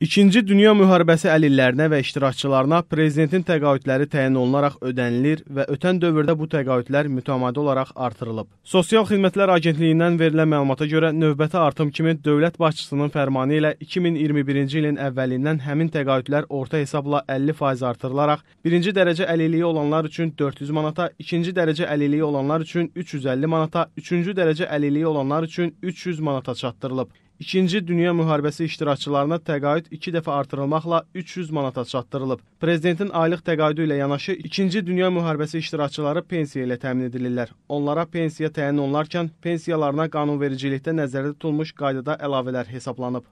İkinci Dünya Müharibəsi əlillərinə və iştirakçılarına prezidentin təqaüdləri təyin olunaraq ödənilir və ötən dövrdə bu təqaüdlər mütəmadi olaraq artırılıb. Sosial Xidmətlər Agentliyindən verilən məlumata görə növbəti artım kimi dövlət başçısının fərmanı ilə 2021-ci ilin əvvəlindən həmin təqaüdlər orta hesabla 50% artırılaraq birinci dərəcə əlilliyi olanlar üçün 400 manata, ikinci dərəcə əlilliyi olanlar üçün 350 manata, üçüncü dərəcə əlilliyi olanlar üçün 300 manata çatdırılıb. İkinci Dünya Müharibəsi iştirakçılarına təqaüd iki dəfə artırılmaqla 300 manata çatdırılıb. Prezidentin aylıq təqaüdü ilə yanaşı İkinci Dünya Müharibəsi iştirakçıları pensiya ilə təmin edilirlər. Onlara pensiya təyin olunarkən pensiyalarına qanunvericilikdə nəzərdə tutulmuş qaydada əlavələr hesablanıb.